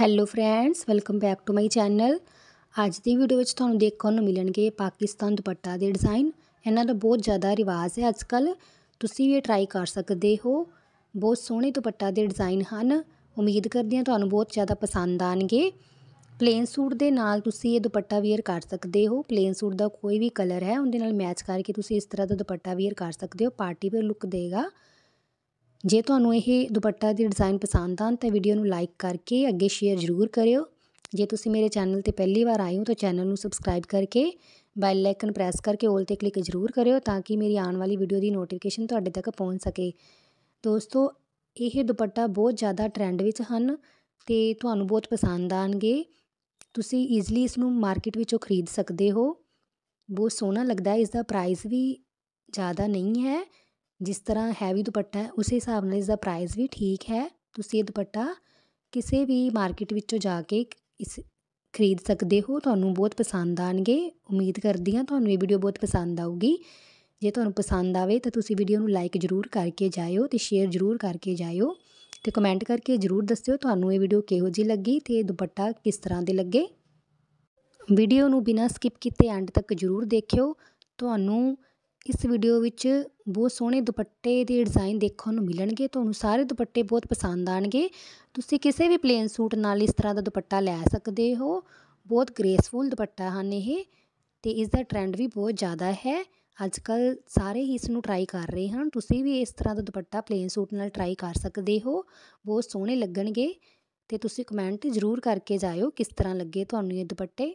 hello friends welcome back to my channel ਅੱਜ ਦੀ video ਵਿੱਚ ਤੁਹਾਨੂੰ ਦੇਖਣ ਨੂੰ ਮਿਲਣਗੇ ਪਾਕਿਸਤਾਨ ਦੁਪੱਟਾ ਦੇ ਡਿਜ਼ਾਈਨ ਇਹਨਾਂ ਦਾ ਬਹੁਤ ਜ਼ਿਆਦਾ ਰਿਵਾਜ ਹੈ ਅੱਜ ਕੱਲ ਤੁਸੀਂ ਵੀ ਟਰਾਈ ਕਰ ਸਕਦੇ ਹੋ ਬਹੁਤ ਸੋਹਣੇ ਦੁਪੱਟਾ ਦੇ ਡਿਜ਼ਾਈਨ ਹਨ ਉਮੀਦ ਕਰਦੀ ਹਾਂ ਤੁਹਾਨੂੰ ਬਹੁਤ ਜ਼ਿਆਦਾ ਪਸੰਦ ਆਣਗੇ ਪਲੇਨ ਸੂਟ ਦੇ ਨਾਲ ਤੁਸੀਂ ਇਹ ਦੁਪੱਟਾ ਵੇਅਰ ਕਰ ਸਕਦੇ ਹੋ ਪਲੇਨ ਸੂਟ ਦਾ ਕੋਈ ਵੀ ਕਲਰ ਹੈ ਉਹਦੇ ਨਾਲ ਮੈਚ ਕਰਕੇ ਤੁਸੀਂ ਇਸ ਤਰ੍ਹਾਂ ਦਾ ਦੁਪੱਟਾ ਵੇਅਰ ਕਰ ਸਕਦੇ ਹੋ ਪਾਰਟੀ ਵੇਅਰ ਲੁੱਕ ਦੇਗਾ ਜੇ ਤੁਹਾਨੂੰ ਇਹ ਦੁਪੱਟਾ ਦੀ ਡਿਜ਼ਾਈਨ ਪਸੰਦ ਆਨ ਤਾਂ ਵੀਡੀਓ ਨੂੰ ਲਾਈਕ ਕਰਕੇ ਅੱਗੇ ਸ਼ੇਅਰ ਜ਼ਰੂਰ ਕਰਿਓ ਜੇ ਤੁਸੀਂ ਮੇਰੇ ਚੈਨਲ ਤੇ ਪਹਿਲੀ ਵਾਰ ਆਏ ਹੋ ਤਾਂ ਚੈਨਲ ਨੂੰ ਸਬਸਕ੍ਰਾਈਬ ਕਰਕੇ ਬੈਲ ਆਈਕਨ ਪ੍ਰੈਸ ਕਰਕੇ 올 ਤੇ ਕਲਿੱਕ ਜ਼ਰੂਰ ਕਰਿਓ ਤਾਂ ਕਿ ਮੇਰੀ ਆਉਣ ਵਾਲੀ ਵੀਡੀਓ ਦੀ ਨੋਟੀਫਿਕੇਸ਼ਨ ਤੁਹਾਡੇ ਤੱਕ ਪਹੁੰਚ ਸਕੇ ਦੋਸਤੋ ਇਹ ਦੁਪੱਟਾ ਬਹੁਤ ਜ਼ਿਆਦਾ ਟ੍ਰੈਂਡ ਵਿੱਚ ਹਨ ਤੇ ਤੁਹਾਨੂੰ ਬਹੁਤ ਪਸੰਦ ਆਣਗੇ ਤੁਸੀਂ ਈਜ਼ੀਲੀ ਇਸ ਨੂੰ ਮਾਰਕੀਟ ਵਿੱਚੋਂ ਖਰੀਦ ਸਕਦੇ ਹੋ ਬਹੁਤ ਸੋਹਣਾ ਲੱਗਦਾ ਹੈ ਇਸ ਦਾ ਪ੍ਰਾਈਸ ਵੀ ਜ਼ਿਆਦਾ ਨਹੀਂ ਹੈ ਜਿਸ ਤਰ੍ਹਾਂ ਹੈਵੀ ਦੁਪੱਟਾ ਹੈ ਉਸੇ ਹਿਸਾਬ ਨਾਲ ਇਸ ਦਾ ਪ੍ਰਾਈਸ ਵੀ ਠੀਕ ਹੈ ਤੁਸੀਂ ਇਹ ਦੁਪੱਟਾ ਕਿਸੇ ਵੀ ਮਾਰਕੀਟ ਵਿੱਚੋਂ ਜਾ ਕੇ ਇਸ ਖਰੀਦ ਸਕਦੇ ਹੋ ਤੁਹਾਨੂੰ ਬਹੁਤ ਪਸੰਦ ਆਣਗੇ ਉਮੀਦ ਕਰਦੀ ਹਾਂ ਤੁਹਾਨੂੰ ਇਹ ਵੀਡੀਓ ਬਹੁਤ ਪਸੰਦ ਆਊਗੀ ਜੇ ਤੁਹਾਨੂੰ ਪਸੰਦ ਆਵੇ ਤਾਂ ਤੁਸੀਂ ਵੀਡੀਓ ਨੂੰ ਲਾਈਕ ਜ਼ਰੂਰ ਕਰਕੇ ਜਾਇਓ ਤੇ ਸ਼ੇਅਰ ਜ਼ਰੂਰ ਕਰਕੇ ਜਾਇਓ ਤੇ ਕਮੈਂਟ ਕਰਕੇ ਜ਼ਰੂਰ ਦੱਸਿਓ ਤੁਹਾਨੂੰ ਇਹ ਵੀਡੀਓ ਕਿਹੋ ਜਿਹੀ ਲੱਗੀ ਤੇ ਦੁਪੱਟਾ ਕਿਸ ਤਰ੍ਹਾਂ ਦੇ ਲੱਗੇ ਵੀਡੀਓ ਨੂੰ ਬਿਨਾਂ ਸਕਿਪ ਕੀਤੇ ਐਂਡ ਤੱਕ ਜ਼ਰੂਰ ਦੇਖਿਓ ਤੁਹਾਨੂੰ ਇਸ ਵੀਡੀਓ ਵਿੱਚ ਬਹੁਤ ਸੋਹਣੇ ਦੁਪੱਟੇ ਦੇ ਡਿਜ਼ਾਈਨ ਦੇਖਣ ਨੂੰ ਮਿਲਣਗੇ ਤੁਹਾਨੂੰ ਸਾਰੇ ਦੁਪੱਟੇ ਬਹੁਤ ਪਸੰਦ ਆਣਗੇ ਤੁਸੀਂ ਕਿਸੇ ਵੀ ਪਲੇਨ ਸੂਟ ਨਾਲ ਇਸ ਤਰ੍ਹਾਂ ਦਾ ਦੁਪੱਟਾ ਲੈ ਸਕਦੇ ਹੋ ਬਹੁਤ ਗ੍ਰੇਸਫੁਲ ਦੁਪੱਟਾ ਹਨ ਇਹ ਤੇ ਇਸ ਦਾ ਟ੍ਰੈਂਡ ਵੀ ਬਹੁਤ ਜ਼ਿਆਦਾ ਹੈ ਅੱਜ ਕੱਲ ਸਾਰੇ ਹੀ ਇਸ ਨੂੰ ਟਰਾਈ ਕਰ ਰਹੇ ਹਨ ਤੁਸੀਂ ਵੀ ਇਸ ਤਰ੍ਹਾਂ ਦਾ ਦੁਪੱਟਾ ਪਲੇਨ ਸੂਟ ਨਾਲ ਟਰਾਈ ਕਰ ਸਕਦੇ ਹੋ ਬਹੁਤ ਸੋਹਣੇ ਲੱਗਣਗੇ ਤੇ ਤੁਸੀਂ ਕਮੈਂਟ ਜ਼ਰੂਰ ਕਰਕੇ ਜਾਇਓ ਕਿਸ ਤਰ੍ਹਾਂ ਲੱਗੇ ਤੁਹਾਨੂੰ ਇਹ ਦੁਪੱਟੇ